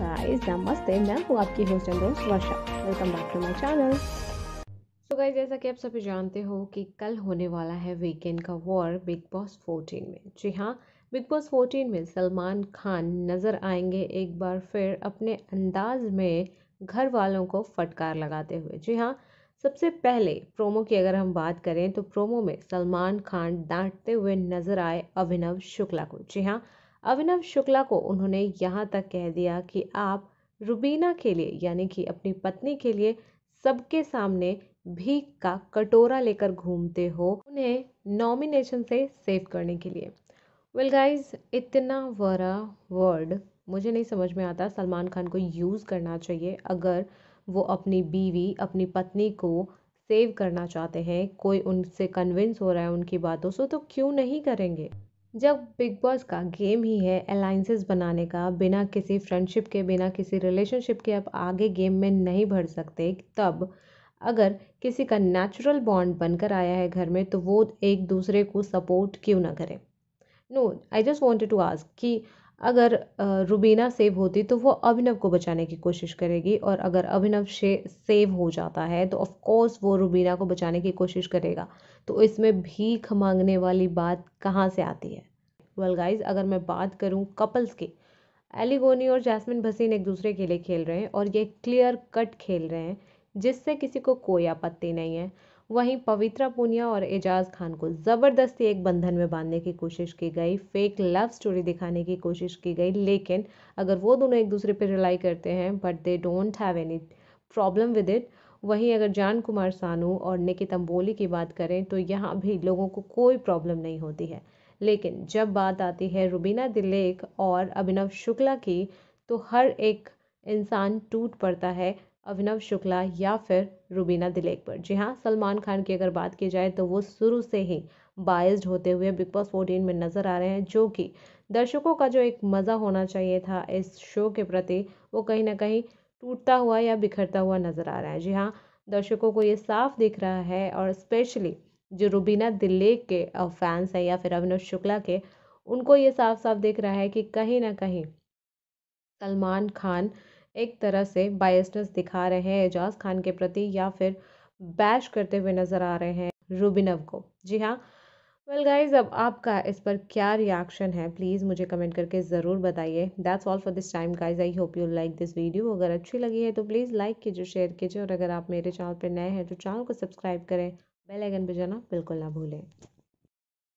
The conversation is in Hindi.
गाइस नमस्ते मैं हूँ आपकी होस्ट एंड दोस्त Varsha welcome back to my channel so guys जैसा कि आप सभी जानते हो कि कल होने वाला है वीकेंड का वॉर बिग बॉस 14 में जी हाँ बिग बॉस 14 में सलमान खान नज़र आएंगे एक बार फिर अपने अंदाज में घर वालों को फटकार लगाते हुए जी हाँ सबसे पहले प्रोमो की अगर हम बात करें तो प्रोमो में सलमान खान डांटते हुए नजर आए अभिनव शुक्ला को जी हाँ अभिनव शुक्ला को उन्होंने यहाँ तक कह दिया कि आप रुबीना के लिए यानी कि अपनी पत्नी के लिए सबके सामने भीख का कटोरा लेकर घूमते हो उन्हें नॉमिनेशन से सेव करने के लिए वेल well गाइज इतना वरा वर्ड मुझे नहीं समझ में आता सलमान खान को यूज़ करना चाहिए अगर वो अपनी बीवी अपनी पत्नी को सेव करना चाहते हैं कोई उनसे कन्विंस हो रहा है उनकी बातों से तो क्यों नहीं करेंगे जब बिग बॉस का गेम ही है अलाइंसेस बनाने का बिना किसी फ्रेंडशिप के बिना किसी रिलेशनशिप के आप आगे गेम में नहीं बढ़ सकते तब अगर किसी का नेचुरल बॉन्ड बनकर आया है घर में तो वो एक दूसरे को सपोर्ट क्यों ना करें no I just wanted to ask कि अगर रुबीना सेव होती तो वो अभिनव को बचाने की कोशिश करेगी और अगर अभिनव सेव हो जाता है तो ऑफ कोर्स वो रुबीना को बचाने की कोशिश करेगा तो इसमें भीख मांगने वाली बात कहाँ से आती है वेल गाइज अगर मैं बात करूँ कपल्स की एलिगोनी और जैस्मिन भसीन एक दूसरे के लिए खेल रहे हैं और ये क्लियर कट खेल रहे हैं जिससे किसी को कोई आपत्ति नहीं है वहीं पवित्रा पुनिया और एजाज खान को ज़बरदस्ती एक बंधन में बांधने की कोशिश की गई फेक लव स्टोरी दिखाने की कोशिश की गई लेकिन अगर वो दोनों एक दूसरे पर रिलाई करते हैं but they don't have any problem with it वहीं अगर जान कुमार सानू और निकित अम्बोली की बात करें तो यहाँ भी लोगों को कोई प्रॉब्लम नहीं होती है लेकिन जब बात आती है रुबीना दिलेक और अभिनव शुक्ला की तो हर एक इंसान टूट पड़ता है अभिनव शुक्ला या फिर रुबीना दिलेक पर जी हाँ सलमान खान की अगर बात की जाए तो वो शुरू से ही बायस्ड होते हुए बिग बॉस फोर्टीन में नज़र आ रहे हैं जो कि दर्शकों का जो एक मज़ा होना चाहिए था इस शो के प्रति वो कहीं ना कहीं टूटता हुआ या बिखरता हुआ नज़र आ रहा है जी हाँ दर्शकों को ये साफ दिख रहा है और स्पेशली जो रुबीना दिल्ली के फैंस हैं या फिर अभिनव शुक्ला के उनको ये साफ साफ दिख रहा है कि कहीं ना कहीं सलमान खान एक तरह से बायसनेस दिखा रहे हैं एजाज खान के प्रति या फिर बैश करते हुए नज़र आ रहे हैं रुबिनव को जी हाँ वेल गाइज अब आपका इस पर क्या रिएक्शन है प्लीज़ मुझे कमेंट करके ज़रूर बताइए that's all for this time guys I hope you like this video अगर अच्छी लगी है तो प्लीज़ लाइक कीजिए शेयर कीजिए और अगर आप मेरे चैनल पर नए हैं तो चैनल को सब्सक्राइब करें बेल आइकन बजाना बिल्कुल ना भूलें